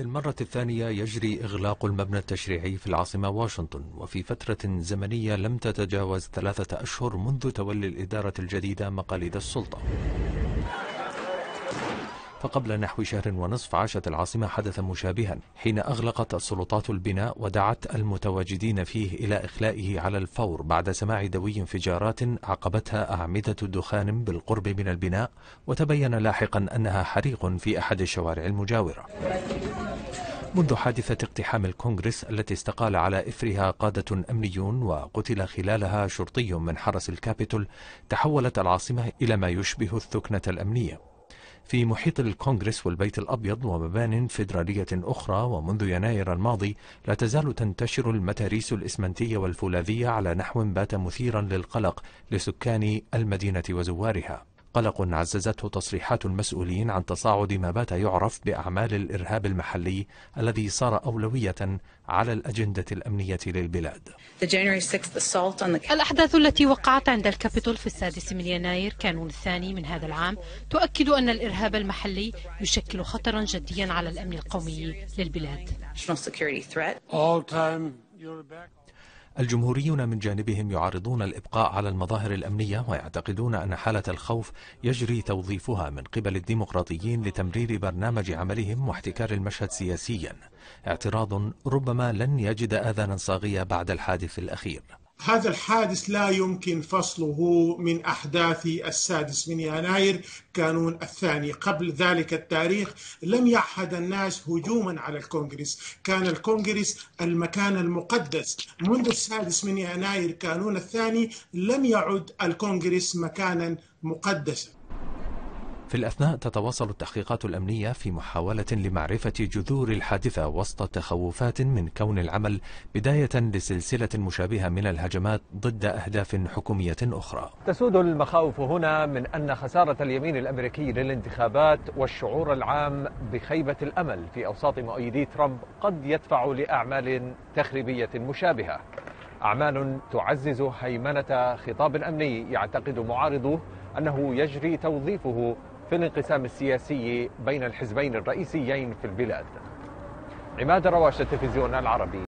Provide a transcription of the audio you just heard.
للمرة الثانية يجري إغلاق المبنى التشريعي في العاصمة واشنطن وفي فترة زمنية لم تتجاوز ثلاثة أشهر منذ تولي الإدارة الجديدة مقاليد السلطة فقبل نحو شهر ونصف عاشت العاصمة حدثا مشابها حين أغلقت السلطات البناء ودعت المتواجدين فيه إلى إخلائه على الفور بعد سماع دوي انفجارات عقبتها أعمدة دخان بالقرب من البناء وتبين لاحقا أنها حريق في أحد الشوارع المجاورة منذ حادثة اقتحام الكونغرس التي استقال على إثرها قادة أمنيون وقتل خلالها شرطي من حرس الكابيتول تحولت العاصمة إلى ما يشبه الثكنة الأمنية في محيط الكونغرس والبيت الأبيض ومبان فيدرالية أخرى ومنذ يناير الماضي لا تزال تنتشر المتاريس الإسمنتية والفولاذية على نحو بات مثيرا للقلق لسكان المدينة وزوارها قلق عززته تصريحات المسؤولين عن تصاعد ما بات يعرف بأعمال الإرهاب المحلي الذي صار أولوية على الأجندة الأمنية للبلاد الأحداث التي وقعت عند الكابيتول في السادس من يناير كانون الثاني من هذا العام تؤكد أن الإرهاب المحلي يشكل خطرا جديا على الأمن القومي للبلاد الجمهوريون من جانبهم يعارضون الإبقاء على المظاهر الأمنية ويعتقدون أن حالة الخوف يجري توظيفها من قبل الديمقراطيين لتمرير برنامج عملهم واحتكار المشهد سياسيا اعتراض ربما لن يجد آذانا صاغية بعد الحادث الأخير هذا الحادث لا يمكن فصله من أحداث السادس من يناير كانون الثاني قبل ذلك التاريخ لم يعهد الناس هجوما على الكونغرس كان الكونغرس المكان المقدس منذ السادس من يناير كانون الثاني لم يعد الكونغرس مكانا مقدسا في الأثناء تتواصل التحقيقات الأمنية في محاولة لمعرفة جذور الحادثة وسط تخوفات من كون العمل بداية لسلسلة مشابهة من الهجمات ضد أهداف حكومية أخرى تسود المخاوف هنا من أن خسارة اليمين الأمريكي للانتخابات والشعور العام بخيبة الأمل في أوساط مؤيدي ترامب قد يدفع لأعمال تخريبية مشابهة أعمال تعزز هيمنة خطاب أمني يعتقد معارضوه أنه يجري توظيفه في الانقسام السياسي بين الحزبين الرئيسيين في البلاد عماد رواش التلفزيون العربي